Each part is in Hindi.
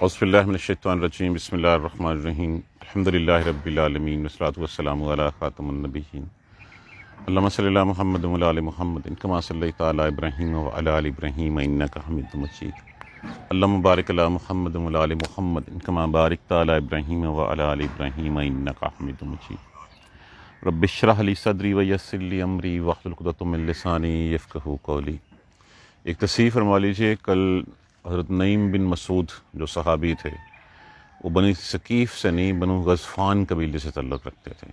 हौसफ़िल्लाशतरजीम बसमीम अलहमदिल्ला रबीआलमीन वसलातम ख़ातमनबीन अल्लाम महमद महमद इनकमा सल तब्राहीम वब्राहीम इन्ना का हमिद मजीद अल्लाह मुबारक महमद महमद इनकमा बारक तब्राहीम वब्राहीम इन्ना का हमिद मजीद रबिशरली सदरी वसली अमरी वक्तुलतमिलसानी यफ़ कौली एक तसीफ़ फरमा लीजिए कल हज़रत नईम बिन मसूद जो सहाबी थे वो बनी सकीफ़ से नहीं बनो गज़फ़ान कबीले से तल्लक़ रखते थे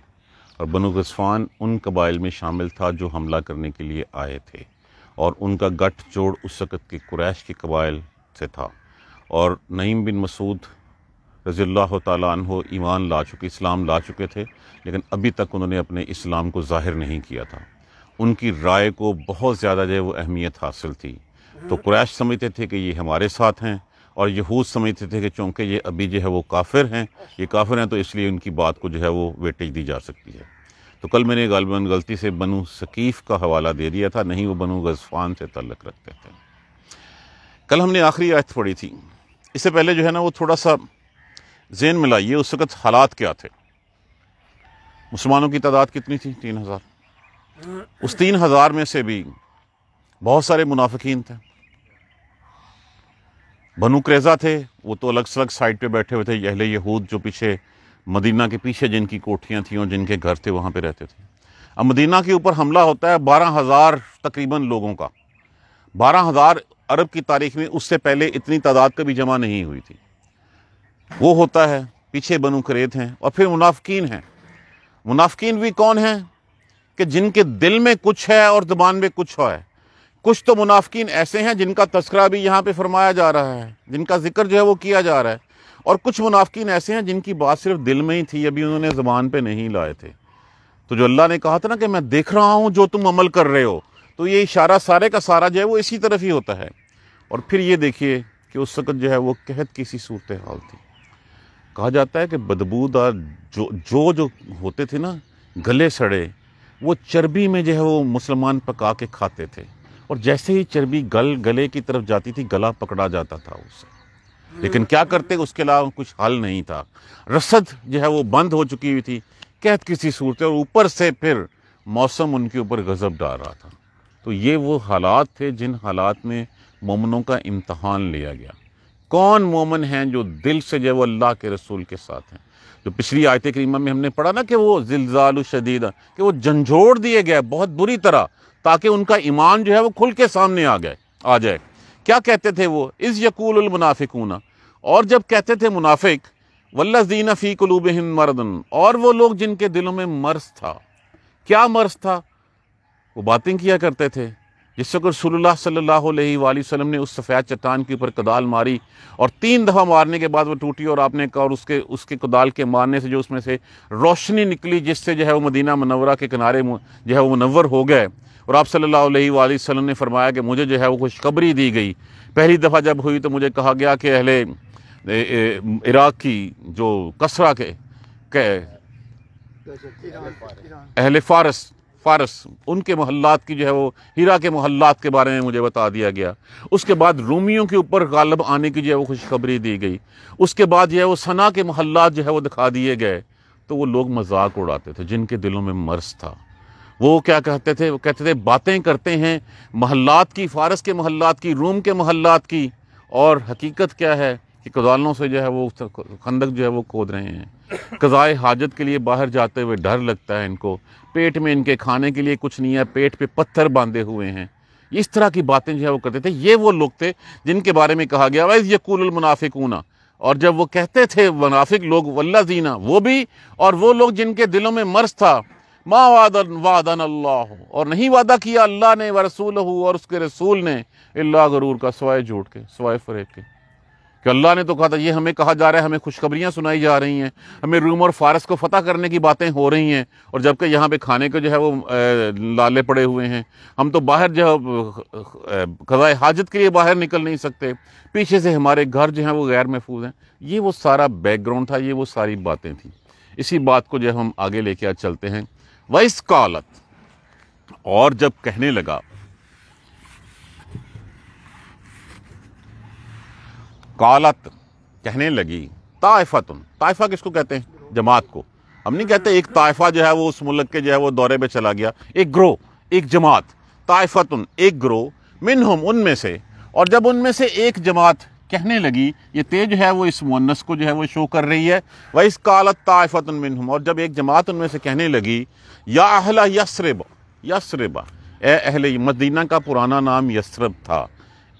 और बनो गज़फ़ान उन कबाइल में शामिल था जो हमला करने के लिए आए थे और उनका गठ जोड़ उस वक़्त के कुरैश के कबाइल से था और नईम बिन मसूद रज़ील्ला तहो ईमान ला चुके इस्लाम ला चुके थे लेकिन अभी तक उन्होंने अपने इस्लाम को ज़ाहिर नहीं किया था उनकी राय को बहुत ज़्यादा जो है वो अहमियत हासिल थी तो क्रैश समझते थे कि ये हमारे साथ हैं और यहूद समझते थे कि चूंकि ये अभी जो है वो काफिर हैं ये काफिर हैं तो इसलिए उनकी बात को जो है वो वेटेज दी जा सकती है तो कल मैंने गालबन गलती से बनु सकीफ़ का हवाला दे दिया था नहीं वो बनु गजफान से तल्लक रखते थे कल हमने आखिरी आयत पढ़ी थी इससे पहले जो है ना वो थोड़ा सा जेन मिला ये उस वक़्त हालात क्या थे मुसलमानों की तादाद कितनी थी तीन हज़ार उस तीन हज़ार में से भी बहुत सारे मुनाफिकीन थे बनु क्रेज़ा थे वो तो अलग सलग साइड पे बैठे हुए थे अहले यहूद जो पीछे मदीना के पीछे जिनकी कोठियाँ थी और जिनके घर थे वहाँ पे रहते थे अब मदीना के ऊपर हमला होता है बारह हज़ार तकरीबन लोगों का बारह हज़ार अरब की तारीख में उससे पहले इतनी तादाद कभी जमा नहीं हुई थी वो होता है पीछे बनु करेत हैं और फिर मुनाफकिन हैं मुनाफिन भी कौन हैं कि जिनके दिल में कुछ है और ज़बान में कुछ है कुछ तो मुनाफिन ऐसे हैं जिनका तस्करा भी यहाँ पे फरमाया जा रहा है जिनका जिक्र जो है वो किया जा रहा है और कुछ मुनाफिन ऐसे हैं जिनकी बात सिर्फ दिल में ही थी अभी उन्होंने ज़बान पे नहीं लाए थे तो जो अल्लाह ने कहा था ना कि मैं देख रहा हूँ जो तुम अमल कर रहे हो तो ये इशारा सारे का सारा जो है वो इसी तरफ ही होता है और फिर ये देखिए कि उस वक़्त जो है वो कहत किसी सूरत हाल थी कहा जाता है कि बदबूदार जो जो जो होते थे ना गले सड़े वो चर्बी में जो है वो मुसलमान पका के खाते थे और जैसे ही चर्बी गल गले की तरफ जाती थी गला पकड़ा जाता था उसे लेकिन क्या करते उसके अलावा कुछ हल नहीं था रसद जो है वो बंद हो चुकी हुई थी कैद किसी सूरत और ऊपर से फिर मौसम उनके ऊपर गज़ब डाल रहा था तो ये वो हालात थे जिन हालात में मोमनों का इम्तहान लिया गया कौन मोमन हैं जो दिल से जो वो अल्लाह के रसूल के साथ हैं जो पिछली आयत करीमा में हमने पढ़ा ना कि वो जिलजाल कि वो झंझोड़ दिए गए बहुत बुरी तरह ताकि उनका ईमान जो है वो खुल के सामने आ गए आ जाए क्या कहते थे वो इस यकूल यकूलमनाफिकूना और जब कहते थे मुनाफिक वल्लजीन फ़ी कलूब हिंद मरदन और वो लोग जिनके दिलों में मर्स था क्या मर्स था वो बातें किया करते थे जिससे कि रसोल्ला सल्ला वसम ने उस सफ़ेद चट्टान के ऊपर कदाल मारी और तीन दफ़ा मारने के बाद वो टूटी और आपने कहा और उसके उसके कदाल के मारने से जो उसमें से रोशनी निकली जिससे जो है वो मदीना मनवरा के किनारे जो है वो मनवर हो गए और आप सल्लल्लाहु अलैहि वसल्लम ने फरमाया कि मुझे जो है वो खुशखबरी दी गई पहली दफ़ा जब हुई तो मुझे कहा गया कि अहले इराक़ की जो कसरा के, के अहल फ़ारस फ़ारस उनके मोहल्लात की जो है वो हीरा के महल्लात के बारे में मुझे बता दिया गया उसके बाद रूमियों के ऊपर गालब आने की जो है वो खुशखबरी दी गई उसके बाद जो है वो सना के महल्लात जो है वो दिखा दिए गए तो वो लोग मजाक उड़ाते थे जिनके दिलों में मर्ज था वो क्या कहते थे वो कहते थे बातें करते हैं महल्लात की फ़ारस के महल्लात की रूम के महल्लात की और हकीकत क्या है कि कदालों से जो है वो खंदक जो है वो खोद रहे हैं कज़ाए हाजत के लिए बाहर जाते हुए डर लगता है इनको पेट में इनके खाने के लिए कुछ नहीं है पेट पे पत्थर बांधे हुए हैं इस तरह की बातें जो है वो करते थे ये वो लोग थे जिनके बारे में कहा गया वैस यकूल मुनाफिकूना और जब वो कहते थे मुनाफिक लोग वल्ला जीना वो भी और वो लोग जिनके दिलों में मर्ज था मा वादन वादन अल्लाह और नहीं वादा किया अल्लाह ने व रसूल और उसके रसूल ने अल्लाह गरूर का सवाए झूठ के सवाए फरेब के कि अल्लाह ने तो कहा था ये हमें कहा जा रहा है हमें खुशखबरियाँ सुनाई जा रही हैं हमें रूम और फारस को फ़तह करने की बातें हो रही हैं और जबकि यहाँ पे खाने के जो है वो लाले पड़े हुए हैं हम तो बाहर जो है खजाए हाजत के लिए बाहर निकल नहीं सकते पीछे से हमारे घर जो हैं वो गैर महफूज हैं ये वो सारा बैकग्राउंड था ये वो सारी बातें थी इसी बात को जो हम आगे लेके आज चलते हैं वैस कालत और जब कहने लगा कालत कहने लगी ताइफा तुम ताइफा किसको कहते हैं जमात को हम नहीं कहते एक ताइफा जो है वो उस मुल्क के जो है वो दौरे पे चला गया एक ग्रोह एक जमात ताइफा तुम एक ग्रोह मिन हम उनमें से और जब उनमें से एक जमात कहने लगी ये तेज है वो इस मुन्नस को जो है वो शो कर रही है वह इस कालत ताइफ़त मिनहम और जब एक जमात उनमें से कहने लगी या अहला यसरब यसरबा ए अहले मदीना का पुराना नाम यसरब था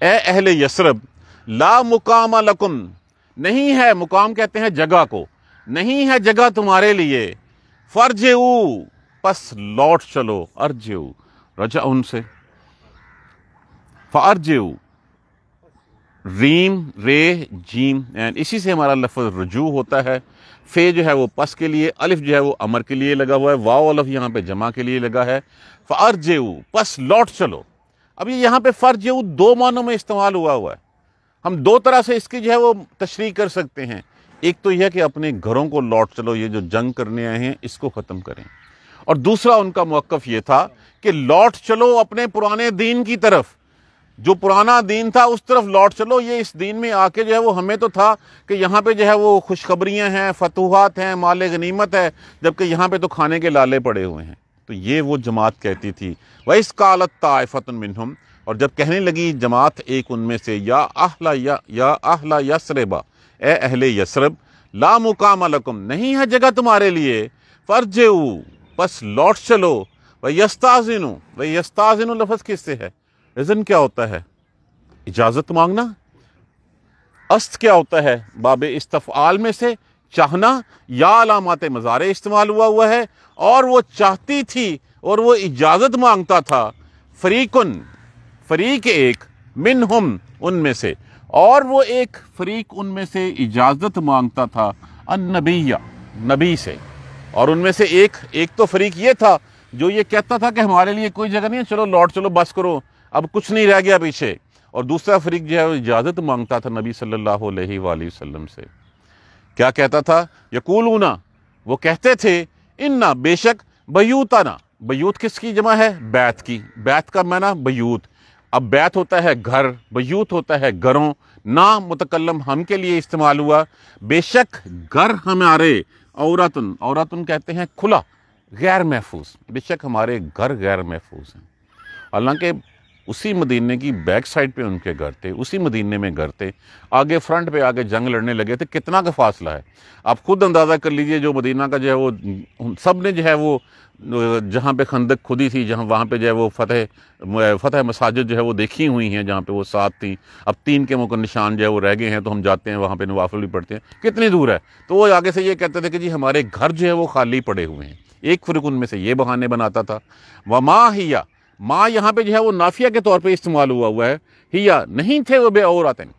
ए अहले यसरब ला मुकाम लकुम नहीं है मुकाम कहते हैं जगह को नहीं है जगह तुम्हारे लिए फर्ज बस लौट चलो अर्ज रजा उनसे फर्ज रीम रे जीम एंड इसी से हमारा लफ रजू होता है फे जो है वो पस के लिए अलिफ जो है वो अमर के लिए लगा हुआ है वाओ अलफ यहाँ पे जमा के लिए लगा है फ़ार जेऊ पस लौट चलो अब ये यहाँ पे फ़र जेऊ दो मानों में इस्तेमाल हुआ हुआ है हम दो तरह से इसकी जो है वो तशरी कर सकते हैं एक तो यह कि अपने घरों को लौट चलो ये जो जंग करने आए हैं इसको ख़त्म करें और दूसरा उनका मौक़ ये था कि लौट चलो अपने पुराने दीन की तरफ जो पुराना दीन था उस तरफ लौट चलो ये इस दीन में आके जो है वो हमें तो था कि यहाँ पे जो है वो खुशखबरियाँ हैं फतूहत हैं माल गनीमत है जबकि यहाँ पे तो खाने के लाले पड़े हुए हैं तो ये वो जमात कहती थी वह इस कालत तायफ़तन मिनहम और जब कहने लगी जमात एक उनमें से या आहला या या आहला यसरबा ए अहले यसरब ला मुकाम नहीं है जगह तुम्हारे लिए फ़र्ज बस लौट चलो वह यस्ताजिन वह यस्ताजिन लफज किससे है इज़न क्या होता है इजाज़त मांगना अस्त क्या होता है बाब इस्तफ़ाल में से चाहना या अलामत मज़ारे इस्तेमाल हुआ हुआ है और वो चाहती थी और वो इजाज़त मांगता था फरीकन फरीक एक मिन हम उनमें से और वो एक फरीक उनमें से इजाज़त मांगता था अनबिया नबी से और उनमें से एक एक तो फरीक ये था जो ये कहता था कि हमारे लिए कोई जगह नहीं है चलो लौट चलो बस करो अब कुछ नहीं रह गया पीछे और दूसरा फरीक जो है वो इजाज़त मांगता था नबी सल्लल्लाहु अलैहि वसल्लम से क्या कहता था यकूलूना वो कहते थे इन्ना बेशक बयूताना बयूत किसकी जमा है बैत की बैत का मैना बयूत अब बैत होता है घर बयूत होता है घरों ना मुतकलम हम के लिए इस्तेमाल हुआ बेशक घर हमारे औरतन औरतन कहते हैं खुला गैर महफूज बेशक हमारे घर गैर महफूज हैं हालांकि उसी मदीने की बैक साइड पे उनके घर थे उसी मदीने में घर थे आगे फ्रंट पे आगे जंग लड़ने लगे थे कितना का फासला है आप खुद अंदाज़ा कर लीजिए जो मदीना का जो है वो सब ने जो है वो जहाँ पे खंदक खुदी थी जहाँ वहाँ पे जो है वो फतेह फतेह मसाजिद जो है वो देखी हुई हैं जहाँ पे वो साथ थी अब तीन के मुकर निशान जो है वो रह गए हैं तो हम जाते हैं वहाँ पे नवाफल भी पढ़ते हैं कितनी दूर है तो वो आगे से ये कहते थे कि जी हमारे घर जो है वो खाली पड़े हुए हैं एक फ्रिक उनमें से ये बहाने बनाता था वमा हिया माँ यहाँ पे जो है वो नाफिया के तौर पे इस्तेमाल हुआ हुआ है ही या नहीं थे वो हैं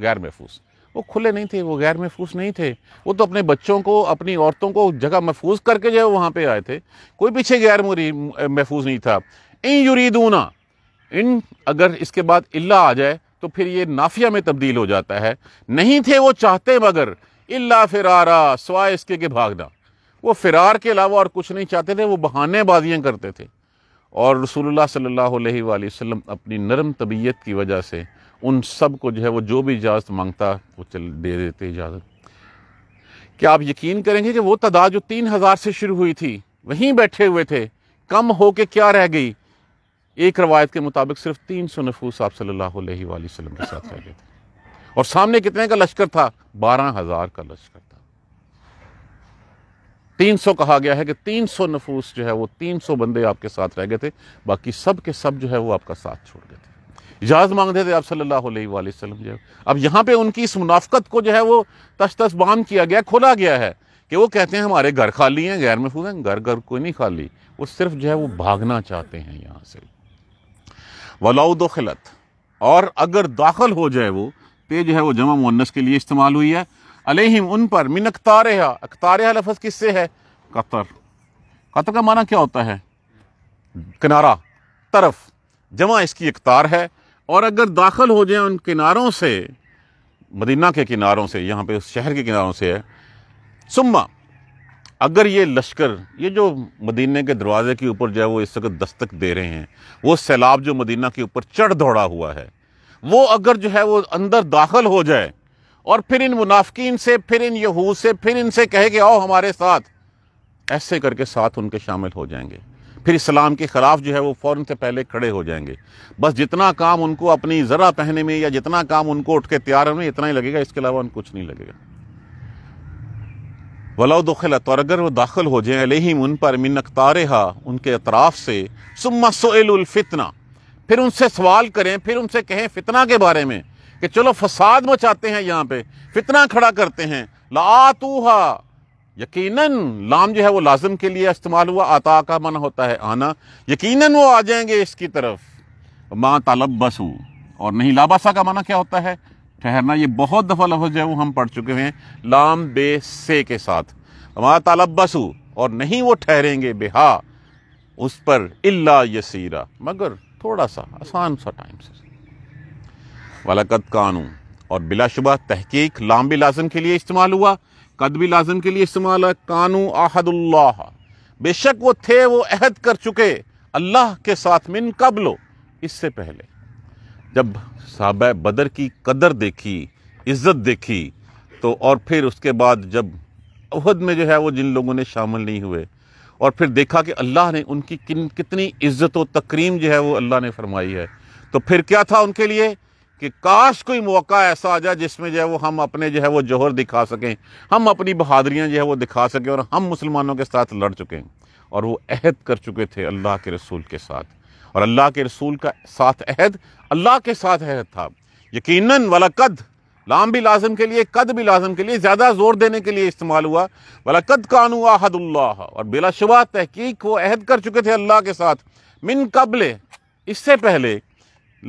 गैर महफूज वो खुले नहीं थे वो गैर महफूज नहीं थे वो तो अपने बच्चों को अपनी औरतों को जगह महफूज करके जो है वहाँ पर आए थे कोई पीछे गैर महफूज नहीं था इन यूरीदूना इन अगर इसके बाद इल्ला आ जाए तो फिर ये नाफिया में तब्दील हो जाता है नहीं थे वो चाहते मगर इल्ला फिरारा सवाए इसके के भागना वो फिरार के अलावा और कुछ नहीं चाहते थे वो बहानेबाजियाँ करते थे और रसूलुल्लाह सल्लल्लाहु अलैहि वसल्लम अपनी नरम तबीयत की वजह से उन सब को जो है वो जो भी इजाज़त मांगता वो चल दे देते इजाज़त क्या आप यकीन करेंगे कि वो तादाद जो तीन हज़ार से शुरू हुई थी वहीं बैठे हुए थे कम हो के क्या रह गई एक रवायत के मुताबिक सिर्फ तीन सौ नफूस आप सल्लल्लाहु अलैहि वसल्लम के साथ रह गए थे और सामने कितने का लश्कर था बारह हज़ार का लश्कर था 300 कहा गया है कि 300 नफूस जो है वो 300 बंदे आपके साथ रह गए थे बाकी सब के सब जो है वो आपका साथ छोड़ गए थे इजाज़ मांगते थे आप सल्लल्लाहु अलैहि वसल्लम जो अब यहाँ पे उनकी इस मुनाफ़त को जो है वो तश तस बाम किया गया खोला गया है कि वो कहते हैं हमारे घर खाली हैं गैर महफूज हैं घर घर कोई नहीं खाली वो सिर्फ जो है वो भागना चाहते हैं यहाँ से वलाउद खिलत और अगर दाखिल हो जाए वो ते तो जो है वो जमा मुन्नस के लिए इस्तेमाल हुई है अलहिम उन पर मिन अख्तार अख्तार लफज किससे है कतर कतर का माना क्या होता है किनारा तरफ जमा इसकी अख्तार है और अगर दाखिल हो जाए उन किनारों से मदीना के किनारों से यहाँ पे उस शहर के किनारों से है सुम्मा अगर ये लश्कर ये जो मदीने के दरवाज़े के ऊपर जो है वो इस वक्त दस्तक दे रहे हैं वो सैलाब जो मदीना के ऊपर चढ़ दौड़ा हुआ है वो अगर जो है वो अंदर दाखिल हो जाए और फिर इन मुनाफिकीन से फिर इन यहूद से फिर इनसे कहे कि आओ हमारे साथ ऐसे करके साथ उनके शामिल हो जाएंगे फिर इस्लाम के ख़िलाफ़ जो है वो फ़ौर से पहले खड़े हो जाएंगे बस जितना काम उनको अपनी ज़रा पहने में या जितना काम उनको उठ के तैयार होने इतना ही लगेगा इसके अलावा उनको कुछ नहीं लगेगा वला दुखिला तो अगर वो दाखिल हो जाए अलहिम उन पर मिन अख्तारहा उनके अतराफ़ से सुम्मा सोलफ़ितना फिर उनसे सवाल करें फिर उनसे कहें फितना के बारे में कि चलो फसाद मचाते हैं यहाँ पे फितना खड़ा करते हैं लातूहा यकीनन लाम जो है वो लाजम के लिए इस्तेमाल हुआ आता का मन होता है आना यकीनन वो आ जाएंगे इसकी तरफ माँ तालब बसू और नहीं लाबासा का माना क्या होता है ठहरना ये बहुत दफ़ा लफ्ज़ जो है वो हम पढ़ चुके हैं लाम बे से के साथ माँ तालब बसू और नहीं वो ठहरेंगे बेहा उस पर इल्ला यसीरा मगर थोड़ा सा आसान सा टाइम से वलकत कानून और बिलाशुबा तहकीक लाम भी लाजम के लिए इस्तेमाल हुआ कद भी लाजम के लिए इस्तेमाल हुआ कानू आहदुल्लाह बेशक वो थे वो अहद कर चुके अल्लाह के साथ मिन कबलो इससे पहले जब साहब बदर की कदर देखी इज्जत देखी तो और फिर उसके बाद जब अहद में जो है वो जिन लोगों ने शामिल नहीं हुए और फिर देखा कि अल्लाह ने उनकी किन कितनी इज्जत व तकरीम जो है वो अल्लाह ने फरमाई है तो फिर क्या था उनके लिए कि काश कोई मौका ऐसा आ जाए जिसमें जो है वो हम अपने जो है वो जोहर दिखा सकें हम अपनी बहादरियाँ जो है वो दिखा सकें और हम मुसलमानों के साथ लड़ चुके हैं और वो अहद कर चुके थे अल्लाह के रसूल के साथ और अल्लाह के रसूल का साथ अहद अल्लाह के साथ अहद था यकीनन वाला कद लाम भी लाजम के लिए कद भी लाजम के लिए ज़्यादा जोर देने के लिए इस्तेमाल हुआ वाला कद कानू अहदुल्लाह और बिलाशुबा तहकीक वो अहद कर चुके थे अल्लाह के साथ मिन कबले इससे पहले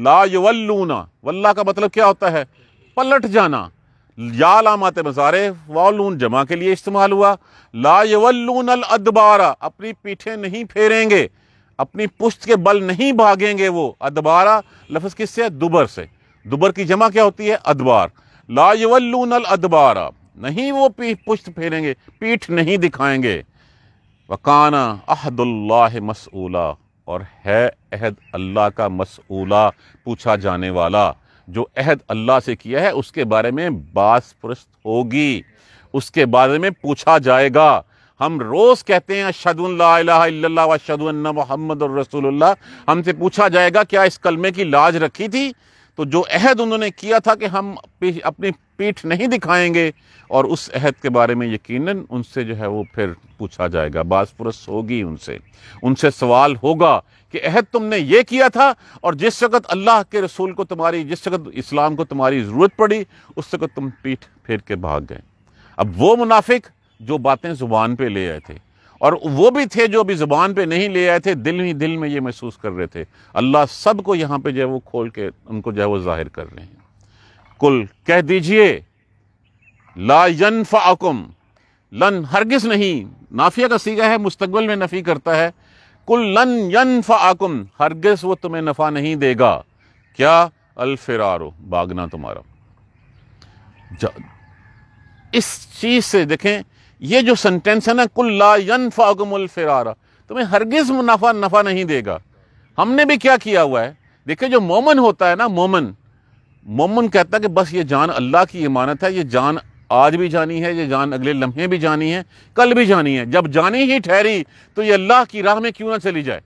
ला यवल्लूना वल्ला का मतलब क्या होता है पलट जाना या लामात मज़ारे वालून जमा के लिए इस्तेमाल हुआ ला यवल्लून अल अदबारा अपनी पीठें नहीं फेरेंगे अपनी पुश्त के बल नहीं भागेंगे वो अदबारा लफ्ज किससे दुबर से दुबर की जमा क्या होती है अदबार ला यवल्लून अल अदबारा नहीं वो पुश्त फेरेंगे पीठ नहीं दिखाएंगे वकाना अहदुल्ला मसूला और है अहद अल्लाह का मसूला पूछा जाने वाला जो अहद अल्लाह से किया है उसके बारे में बास पुरस्त होगी उसके बारे में पूछा जाएगा हम रोज़ कहते हैं अशदुल्ला वशदुल्ना मोहम्मद रसूलुल्लाह हमसे पूछा जाएगा क्या इस कलमे की लाज रखी थी तो जो अहद उन्होंने किया था कि हम अपनी पीठ नहीं दिखाएंगे और उस अहद के बारे में यकीनन उनसे जो है वो फिर पूछा जाएगा बासपुरस होगी उनसे उनसे सवाल होगा कि अहद तुमने ये किया था और जिस वक़्त अल्लाह के रसूल को तुम्हारी जिस वक़्त इस्लाम को तुम्हारी ज़रूरत पड़ी उस वक़्त तुम पीठ फेर के भाग गए अब वो मुनाफिक जो बातें ज़ुबान पर ले आए थे और वो भी थे जो अभी ज़ुबान पर नहीं ले आए थे दिल ही दिल में ये महसूस कर रहे थे अल्लाह सब को यहाँ पर जो है वो खोल के उनको जो है वो ज़ाहिर कर रहे हैं कुल कह दीजिए ला फ़ाकुम लन हरगिस नहीं नाफिया का सीगा है मुस्तबल में नफ़ी करता है कुल लन यन फाकुम हरगिस वो तुम्हें नफ़ा नहीं देगा क्या अलफरारो भागना तुम्हारा इस चीज़ से देखें ये जो सेंटेंस है ना कुल ला यनफ़ाकुम अलफरारा तुम्हें हरगिस मुनाफा नफ़ा नहीं देगा हमने भी क्या किया हुआ है देखिए जो मोमन होता है ना मोमन मोमन कहता कि बस ये जान अल्लाह की इमानत है ये जान आज भी जानी है ये जान अगले लम्हे भी जानी है कल भी जानी है जब जानी ही ठहरी तो ये अल्लाह की राह में क्यों ना चली जाए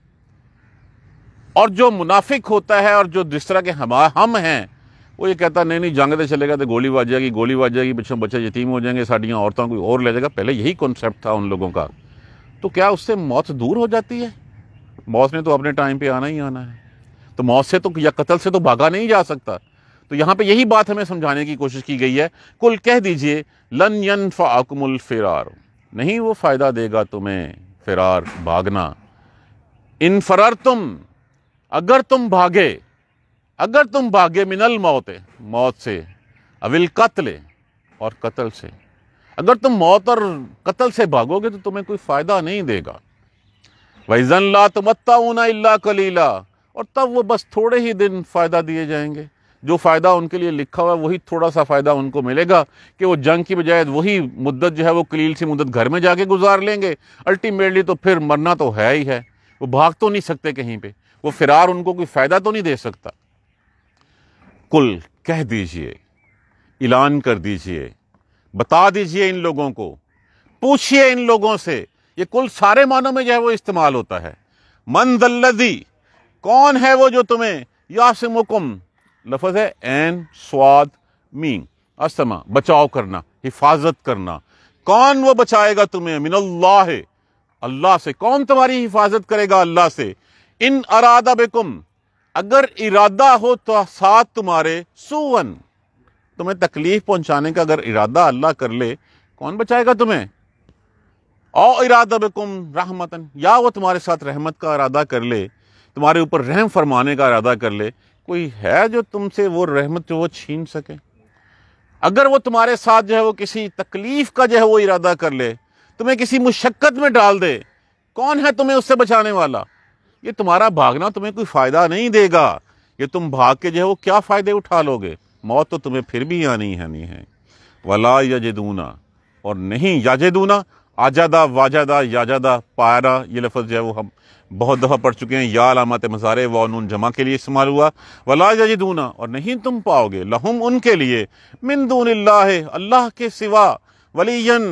और जो मुनाफिक होता है और जो जिस तरह के हम हम हैं वो ये कहता नहीं नहीं जंग तो चलेगा तो गोली बाज जाएगी गोली बाज जाएगी बच्चों बच्चे यतीम हो जाएंगे साड़ियाँ औरतों कोई और ले जाएगा पहले यही कॉन्सेप्ट था उन लोगों का तो क्या उससे मौत दूर हो जाती है मौत ने तो अपने टाइम पर आना ही आना है तो मौत से तो या कत्ल से तो भागा नहीं जा सकता तो यहाँ पे यही बात हमें समझाने की कोशिश की गई है कुल कह दीजिए लन यन फाकमुल फ़िरार नहीं वो फ़ायदा देगा तुम्हें फ़िरार भागना इन फरार तुम अगर तुम भागे अगर तुम भागे मिनल मौत मौत से अविल कत्ल और कत्ल से अगर तुम मौत और कत्ल से भागोगे तो तुम्हें कोई फ़ायदा नहीं देगा वैजन ला तुम्ता ऊना कलीला और तब वो बस थोड़े ही दिन फ़ायदा दिए जाएंगे जो फ़ायदा उनके लिए लिखा हुआ है वही थोड़ा सा फ़ायदा उनको मिलेगा कि वो जंग की बजाय वही मुद्दत जो है वो कलील सी मुद्दत घर में जाके गुजार लेंगे अल्टीमेटली तो फिर मरना तो है ही है वो भाग तो नहीं सकते कहीं पर वो फिरार उनको कोई फ़ायदा तो नहीं दे सकता कुल कह दीजिए ऐलान कर दीजिए बता दीजिए इन लोगों को पूछिए इन लोगों से ये कुल सारे मानों में जो है वो इस्तेमाल होता है मंदल्लदी कौन है वो जो तुम्हें मुकुम लफज है एन स्वाद मीन अस्तमा बचाव करना हिफाजत करना कौन वो बचाएगा तुम्हें मिनल्ला है अल्लाह से कौन तुम्हारी हिफाजत करेगा अल्लाह से इन अरादा बेकुम अगर इरादा हो तो साथ तुम्हारे सुवन तुम्हें तकलीफ पहुंचाने का अगर इरादा अल्लाह कर ले कौन बचाएगा तुम्हें और इरादा बेकुम रहमतन या वो तुम्हारे साथ रहमत का इरादा कर ले तुम्हारे ऊपर रहम फरमाने का इरादा कर ले कोई है जो तुमसे वो रहमत वो छीन सके अगर वो तुम्हारे साथ जो है वो किसी तकलीफ़ का जो है वो इरादा कर ले तुम्हें किसी मुशक्क़त में डाल दे कौन है तुम्हें उससे बचाने वाला ये तुम्हारा भागना तुम्हें कोई फ़ायदा नहीं देगा ये तुम भाग के जो है वो क्या फ़ायदे उठा लोगे मौत तो तुम्हें फिर भी आनी है नहीं है वला यजदूना और नहीं याजदूना आजादा वाजादा याजादा पायरा ये लफ्ज़ जो है वो हम बहुत दफ़ा पढ़ चुके हैं या अलामत मज़ारे व नून जमा के लिए इस्तेमाल हुआ वला जजिदूना और नहीं तुम पाओगे लहुम उनके लिए मिनदून अल्लाह के सिवा वलीन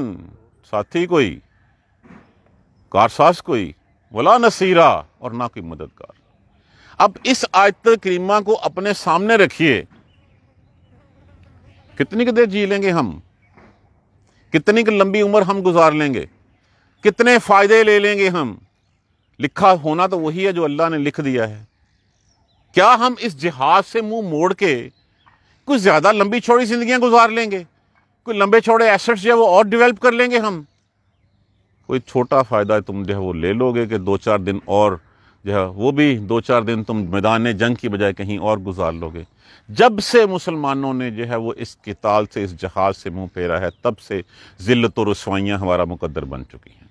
साथी कोई कारसास कोई वला नसीरा और ना कोई मददगार अब इस आयत करीमा को अपने सामने रखिए कितनी देर जी लेंगे हम कितनी लंबी उम्र हम गुजार लेंगे कितने फ़ायदे ले लेंगे हम लिखा होना तो वही है जो अल्लाह ने लिख दिया है क्या हम इस जिहाद से मुंह मोड़ के कुछ ज़्यादा लंबी छोड़ी जिंदगियां गुजार लेंगे कोई लंबे छोड़े एसेट्स जो है वो और डेवलप कर लेंगे हम कोई छोटा फ़ायदा तुम जो है वो ले लोगे कि दो चार दिन और जो है वो भी दो चार दिन तुम मैदान जंग की बजाय कहीं और गुजार लोगे जब से मुसलमानों ने जो है वो इस किताल से इस जहाज से मुंह फेरा है तब से ज़िल्त और रसवाइयाँ हमारा मुकदर बन चुकी हैं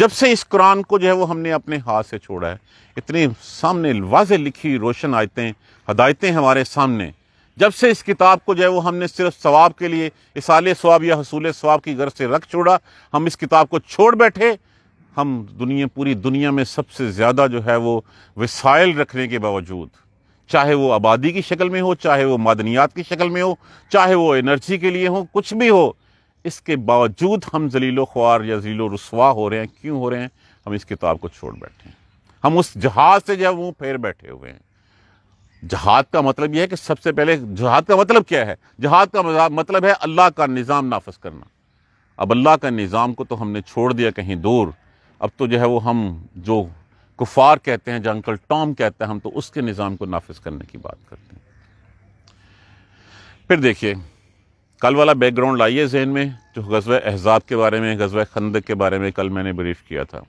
जब से इस कुरान को जो है वो हमने अपने हाथ से छोड़ा है इतने सामने वाज लिखी रोशन आयतें हदायतें हमारे सामने जब से इस किताब को जो है वो हमने सिर्फ सवाब के लिए इसाले स्वाब या हसूल स्वाब की गर्ज से रख छोड़ा हम इस किताब को छोड़ बैठे हम दुनिया पूरी दुनिया में सबसे ज़्यादा जो है वो वसाइल रखने के बावजूद चाहे वो आबादी की शक्ल में हो चाहे वो मादनियात की शक्ल में हो चाहे वो एनर्जी के लिए हो कुछ भी हो इसके बावजूद हम जलीलो ख्वार या जलीलो रसवा हो रहे हैं क्यों हो रहे हैं हम इस किताब को छोड़ बैठे हैं हम उस जहाज से जो है वो फेर बैठे हुए हैं जहाद का मतलब यह है कि सबसे पहले जहाद का मतलब क्या है जहाद का मतलब है अल्लाह का निज़ाम नाफज करना अब अल्लाह का निज़ाम को तो हमने छोड़ दिया कहीं दूर अब तो जो है वो हम जो कुफार कहते हैं जो अंकल टॉम कहते हैं हम तो उसके निज़ाम को नाफज करने की बात करते हैं फिर देखिए कल वाला बैकग्राउंड लाइए जहन में जो गजब एहजाब के बारे में गजब खंद के बारे में कल मैंने ब्रीफ किया था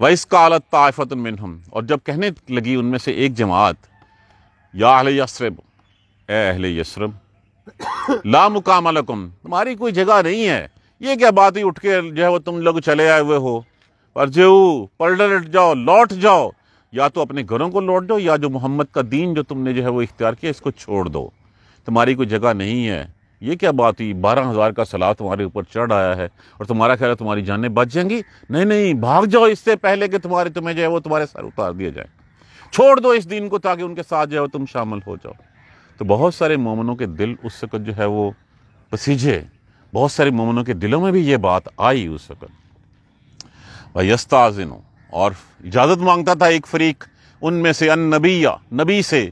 वाइस इसका आलत ताफ़तमिन हम और जब कहने लगी उनमें से एक जमात या अहल यसरब एहल यसरब ला मुकाम तुम्हारी कोई जगह नहीं है ये क्या बात ही उठ के जो है वो तुम लोग चले आए हुए हो पर जे पलट जाओ लौट जाओ या तो अपने घरों को लौट जाओ या जो मोहम्मद का दीन जो तुमने जो है वो इख्तियार किया इसको छोड़ दो तुम्हारी कोई जगह नहीं है ये क्या बात हुई बारह हज़ार का सलाह तुम्हारे ऊपर चढ़ आया है और तुम्हारा ख्याल तुम्हारी जानें बच जाएंगी नहीं नहीं भाग जाओ इससे पहले कि तुम्हारे तुम्हें जो है वो तुम्हारे सर उतार दिया जाए छोड़ दो इस दिन को ताकि उनके साथ जो है तुम शामिल हो जाओ तो बहुत सारे मोमनों के दिल उस वक़्त जो है वो पसीजे बहुत सारे मोमनों के दिलों में भी ये बात आई उस वक़्त भाई यस्ताजिनो और इजाज़त मांगता था एक फ़रीक उनमें से अन नबीया नबी से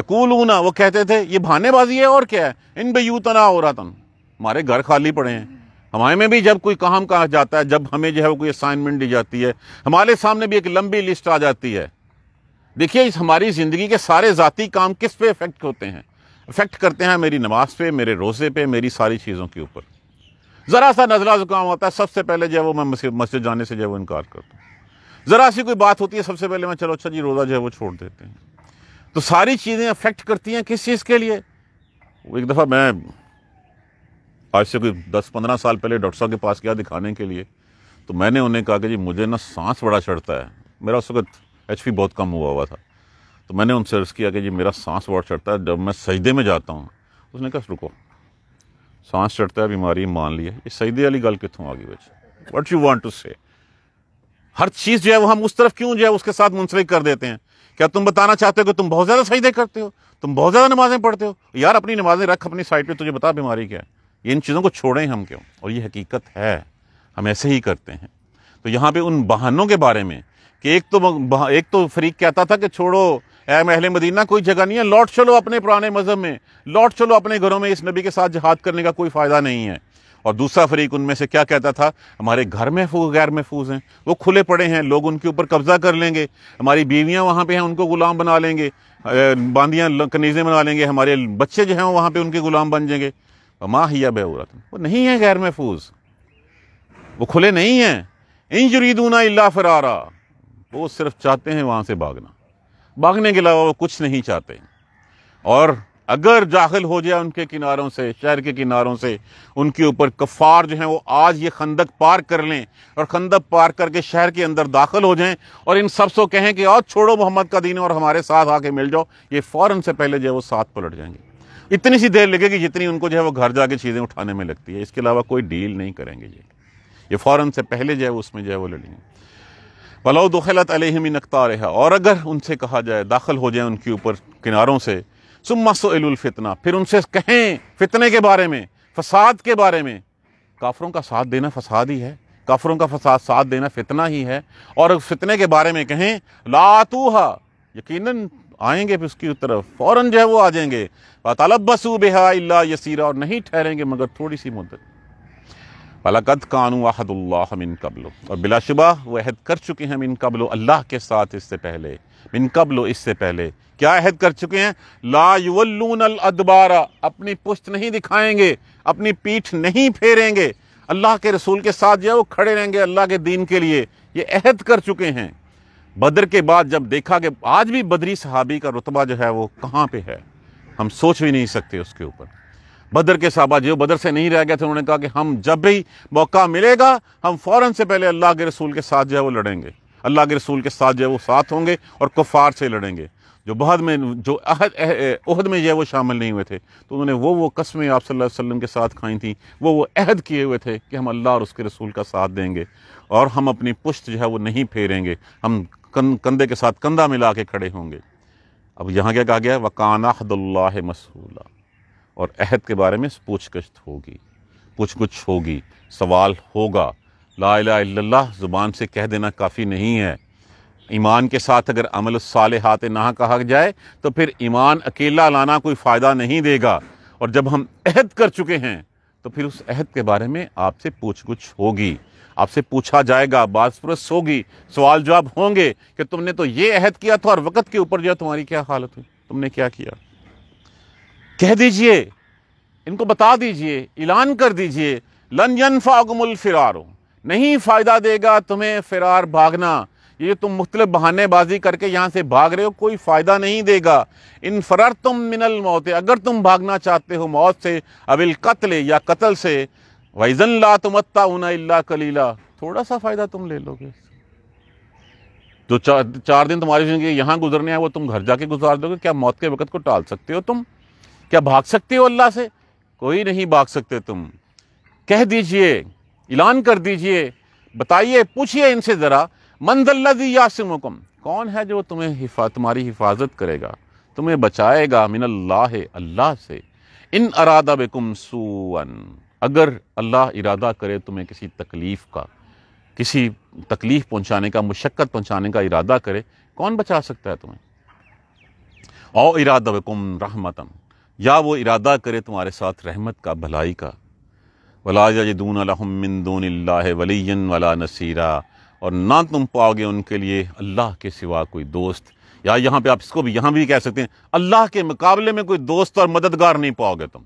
ऊना वो कहते थे ये भानेबाजी है और क्या है इन तना हो रहा तन हमारे घर खाली पड़े हैं हमारे में भी जब कोई काम कहा जाता है जब हमें जो है कोई असाइनमेंट दी जाती है हमारे सामने भी एक लंबी लिस्ट आ जाती है देखिए इस हमारी ज़िंदगी के सारे ज़ाती काम किस पे इफ़ेक्ट होते हैं इफ़ेक्ट करते हैं मेरी नमाज पे मेरे रोज़े पे मेरी सारी चीज़ों के ऊपर ज़रा सा नजला ज़ुकाम होता है सबसे पहले जो है वो मैं मस्जिद जाने से जो है वो इनकार करता हूँ ज़रा सी कोई बात होती है सबसे पहले मैं चलो अच्छा जी रोज़ा जो है वो छोड़ देते हैं तो सारी चीज़ें अफेक्ट करती हैं किस चीज़ के लिए एक दफ़ा मैं आज से कोई दस पंद्रह साल पहले डॉक्टर साहब के पास गया दिखाने के लिए तो मैंने उन्हें कहा कि जी मुझे ना सांस बड़ा चढ़ता है मेरा उस वक्त एच बहुत कम हुआ हुआ था तो मैंने उनसे अर्ज़ किया कि जी मेरा सांस बहुत चढ़ता है जब मैं सजदे में जाता हूँ उसने कहा रुको सांस चढ़ता है बीमारी मान लिए ये सजदे वाली गल कितों आ गई बच्चे वट यू वॉन्ट टू से हर चीज़ जो है वो हम उस तरफ क्यों जो है उसके साथ मुंसलिक कर देते हैं क्या तुम बताना चाहते हो कि तुम बहुत ज़्यादा सजदे करते हो तुम बहुत ज़्यादा नमाज़ें पढ़ते हो यार अपनी नमाज़ें रख अपनी साइड पे तुझे बता बीमारी क्या है इन चीज़ों को छोड़ें हम क्यों और ये हकीकत है हम ऐसे ही करते हैं तो यहाँ पे उन बहानों के बारे में कि एक तो एक तो फरीक कहता था कि छोड़ो ए महल मदीना कोई जगह नहीं है लौट चलो अपने पुराने मज़हब में लौट चलो अपने घरों में इस नबी के साथ जहाद करने का कोई फ़ायदा नहीं है और दूसरा फरीक उनमें से क्या कहता था हमारे घर महफूज गैर महफूज हैं वो खुले पड़े हैं लोग उनके ऊपर कब्ज़ा कर लेंगे हमारी बीवियाँ वहाँ पर हैं उनको ग़ुलाम बना लेंगे बांदियाँ कनीज़ें बना लेंगे हमारे बच्चे जो हैं वहाँ पर उनके ग़ुलाम बन जाएंगे माँ हिया बेहूरत वो नहीं है गैर महफूज वो खुले नहीं हैं इन जुरीदूना अल्ला फरारा वो सिर्फ चाहते हैं वहाँ से भागना भागने के अलावा वो कुछ नहीं चाहते और अगर दाखिल हो जाए उनके किनारों से शहर के किनारों से उनके ऊपर कफ़ार जो हैं वो आज ये खंदक पार कर लें और खंदक पार करके शहर के अंदर दाखिल हो जाएं और इन सब सो कहें कि और छोड़ो मोहम्मद का दीन और हमारे साथ आके मिल जाओ ये फ़ौरन से पहले जो है वो साथ पलट जाएंगे इतनी सी देर लगेगी जितनी उनको जो है वो घर जाके चीज़ें उठाने में लगती है इसके अलावा कोई डील नहीं करेंगे ये ये फ़ौर से पहले जो है वो उसमें जो है वो लड़ेंगे दुखलत अलहमिन अख्तार है और अगर उनसे कहा जाए दाखिल हो जाए उनके ऊपर किनारों से सुम्मा फितना फिर उनसे कहें फितने के बारे में फसाद के बारे में काफरों का साथ देना फसाद ही है काफरों का फसाद साथ देना फितना ही है और फितने के बारे में कहें लातूहा यकीनन आएंगे फिर उसकी तरफ फ़ौरन जो है वो आ जाएंगे तलबसू बेहा अल्ला यसीरा और नहीं ठहरेंगे मगर थोड़ी सी मुद्दत पलकद कानू अहदुल्लाह मिन कबलो और बिलाशुबा वो अहद कर चुके हैं मिन कबलो अल्लाह के साथ इससे पहले मिन कबलो इससे पहले क्या अहद कर चुके हैं ला युवल्लून अल अदबारा अपनी पुश्त नहीं दिखाएंगे अपनी पीठ नहीं फेरेंगे अल्लाह के रसूल के साथ जो है वो खड़े रहेंगे अल्लाह के दीन के लिए ये अहद कर चुके हैं बदर के बाद जब देखा कि आज भी बदरी सहाबी का रुतबा जो है वो कहाँ पे है हम सोच भी नहीं सकते उसके ऊपर बदर के साहबा जो बदर से नहीं रह गए थे उन्होंने कहा कि हम जब भी मौका मिलेगा हम फौरन से पहले अल्लाह के रसूल के साथ जो है वो लड़ेंगे अल्लाह के रसूल के साथ जो है वो साथ होंगे और कुफार से लड़ेंगे जो बहद में जो अहद अहद में जो है वो शामिल नहीं हुए थे तो उन्होंने वो वो कस्में आप सल्लल्लाहु अलैहि वसल्लम के साथ खाई थी वो वो अहद किए हुए थे कि हम अल्लाह और उसके रसूल का साथ देंगे और हम अपनी पुश्त जो है वो नहीं फेरेंगे हम कंधे के साथ कंधा मिला के खड़े होंगे अब यहाँ क्या कहा गया वकानाहदुल्ला मसूला और अहद के बारे में पूछगछ होगी पूछ कुछ होगी सवाल होगा ला ला ज़ुबान से कह देना काफ़ी नहीं है ईमान के साथ अगर अमल साल हाथ ना कहा जाए तो फिर ईमान अकेला लाना कोई फ़ायदा नहीं देगा और जब हम अहद कर चुके हैं तो फिर उस अहद के बारे में आपसे पूछ गुछ होगी आपसे पूछा जाएगा बासपुरस होगी सवाल जवाब होंगे कि तुमने तो ये अहद किया था और वक़्त के ऊपर जो तुम्हारी क्या हालत हुई तुमने क्या किया कह दीजिए इनको बता दीजिए ऐलान कर दीजिए लन यन फागमुल फिरारो नहीं फ़ायदा देगा तुम्हें फिरार भागना ये तुम मुख्तलिफ बहानेबाजी करके यहाँ से भाग रहे हो कोई फ़ायदा नहीं देगा इन फरार तुम मिनल मौत अगर तुम भागना चाहते हो मौत से अबिल कत्ल या कत्ल से वैजन ला अत्ता उना इल्ला कलीला थोड़ा सा फ़ायदा तुम ले लोगे जो चार चार दिन तुम्हारी जिंदगी यहाँ गुजरने हैं वो तुम घर जाके गुजार दोगे क्या मौत के वक्त को टाल सकते हो तुम क्या भाग सकते हो अल्लाह से कोई नहीं भाग सकते तुम कह दीजिए ऐलान कर दीजिए बताइए पूछिए इनसे ज़रा मंजल्लि यासमुकम कौन है जो तुम्हें हिफा, तुम्हारी हिफाजत करेगा तुम्हें बचाएगा मिन अल्लाह अल्लाह से इन अरादा बेकुम सुअन अगर अल्लाह इरादा करे तुम्हें किसी तकलीफ़ का किसी तकलीफ़ पहुंचाने का मुशक्क़त पहुंचाने का इरादा करे कौन बचा सकता है तुम्हें औ इरादा बेकुम रहमतम या वो इरादा करे तुम्हारे साथ रहमत का भलाई का वलाजून अलहमिंदून वलीन वला नसीरा और ना तुम पाओगे उनके लिए अल्लाह के सिवा कोई दोस्त या यहाँ पे आप इसको भी यहाँ भी कह सकते हैं अल्लाह के मुकाबले में कोई दोस्त और मददगार नहीं पाओगे तुम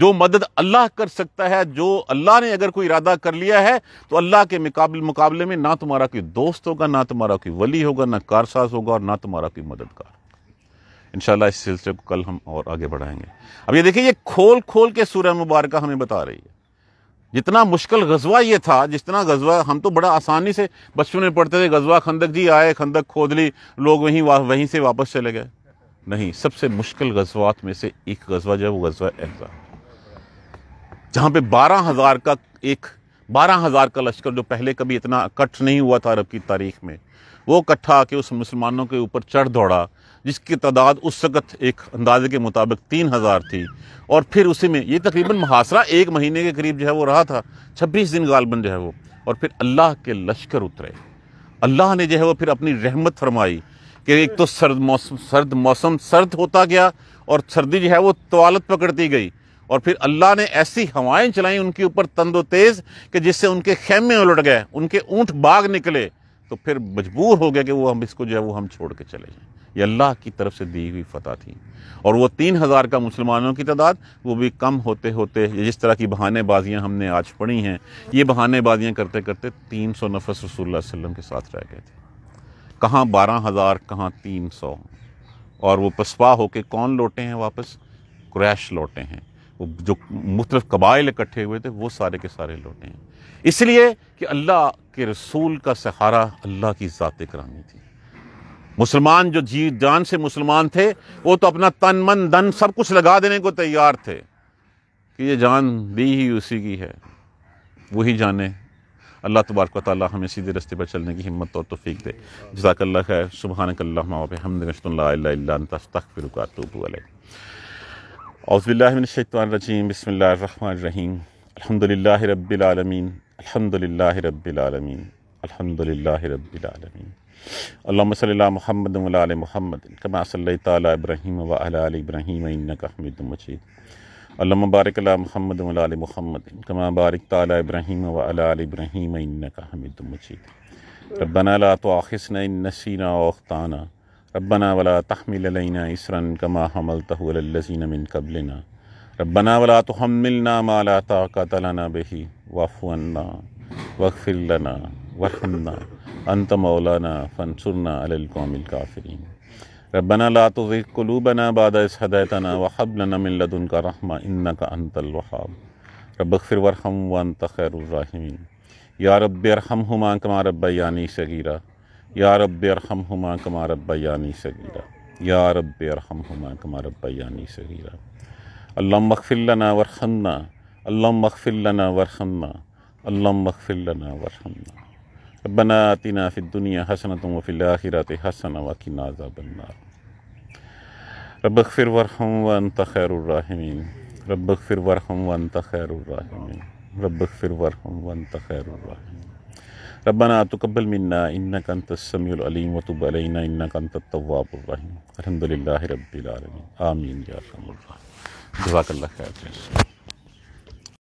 जो मदद अल्लाह कर सकता है जो अल्लाह ने अगर कोई इरादा कर लिया है तो अल्लाह के मुकाबले मुकाबले में ना तुम्हारा कोई दोस्त होगा ना तुम्हारा कोई वली होगा ना कारसाज होगा और ना तुम्हारा कोई मददगार इन इस सिलसिले को कल हम और आगे बढ़ाएंगे अब ये देखिए ये खोल खोल के सूर्य मुबारक हमें बता रही है जितना मुश्किल गजवा ये था जितना गजवा हम तो बड़ा आसानी से बचपन में पढ़ते थे गजवा खंदक जी आए खंदक खोद ली लोग वहीं वहीं से वापस चले गए नहीं सबसे मुश्किल गजवात में से एक गजवा जो है वो गजवा अहजा जहाँ पे बारह हज़ार का एक बारह हज़ार का लश्कर जो पहले कभी इतना इकट्ठ नहीं हुआ था अरब की तारीख में वो इकट्ठा आके उस मुसलमानों के ऊपर चढ़ दौड़ा जिसकी तादाद उस वक्त एक अंदाजे के मुताबिक तीन हज़ार थी और फिर उसी में ये तकरीबन मुहासरा एक महीने के करीब जो है वो रहा था छब्बीस दिन गालबन जो है वो और फिर अल्लाह के लश्कर उतरे अल्लाह ने जो है वो फिर अपनी रहमत फरमाई कि एक तो सर्द मौसम सर्द मौसम सर्द होता गया और सर्दी जो है वो तवालत पकड़ती गई और फिर अल्लाह ने ऐसी हवाएं चलाई उनके ऊपर तंदो तेज़ कि जिससे उनके खेमे उलट गए उनके ऊँट बाग निकले तो फिर मजबूर हो गया कि वो हम इसको जो है वो हम छोड़ के चले जाएँ ये अल्लाह की तरफ से दी हुई फतह थी और वो तीन हज़ार का मुसलमानों की तादाद वो भी कम होते होते जिस तरह की बहानेबाजियाँ हमने आज पढ़ी हैं ये बहानेबाजियाँ करते करते तीन सौ नफस रसूल वसम के साथ रह गए थे कहाँ बारह हज़ार कहाँ तीन सौ और वो पसपा होके कौन लौटे हैं वापस क्रैश लौटे हैं वो जो मुख्तफ कबाइल इकट्ठे हुए थे वो सारे के सारे लौटे हैं इसलिए कि अल्लाह के रसूल का सहारा अल्लाह की ज़ात करानी थी मुसलमान जो जी जान से मुसलमान थे वो तो अपना तन मन धन सब कुछ लगा देने को तैयार थे कि ये जान दी ही उसी की है वही जाने अल्लाह तबारक ताली हमें सीधे रस्ते पर चलने की हिम्मत और तोफ़ी दे जजाकल्ला खैर सुबह हमदनस्तफ़िरकातूबल अज़बिल्लाशतवानरजीम बसमीम अलहमदिल्ला रबालमीन अलहमदिल्ल रबालमीन अलहमदिल्ला रबालमीन अल्लाम सल महमद वाल महमद कमा सल तब्राहीम वाल इब्राहीम हमिद मजीद अल्लाम मुबारक महमद वाल महमद कमा बारक ताल इब्राहीम वाल इब्राहीम हमिद मजीद रबना ला तो आखिसन नसीना वख्ताना रबना वला तहमिलना इसरन कमा हमल तहलजीन मिन कबलना रबना वला तो हम मिलना माला ताकत लना बही वाफ़ना वक्फ़िलना वरहमना अनत मौलाना फ़नसरना अलकौमिल काफ़रीन रबना ला तुलूबना बाद हदायतना वहब लना मिल्लदन का रहमा इन्ना का अनतल वहाब रबफिर वरहम वन तखैरमिन या रब अरहम हुमा कमा रब्बा यानी सगीरा या रब अरहम हुमा कमा रब्बा यानी सगीरा या रब अरहम हुमा कमा रब्बा यानी सगीरा अल्लम मखफ़िलना वरहन्ना अल्लम मखफ़िलना वरहन्ना अल्लम मखफ़िलना वरहन्ना रबना अतिना फ़िर दुनिया हसन तुम वफ़िल आखिरत हसन वकी नाजा बन्ना रब फिर वरहम वन तखैरमीन रब फिर वरहम वन तखैरमीन रब फिर वरहम वन तखैरमीन रबना तकबल मन्ना इन्ना कंत समीम वतुब अलैना इन्ना कंत तवाबुलरहीम अलहमदिल्ला रबीआलमीन आमीन यारहमल जवाकल्ला खैर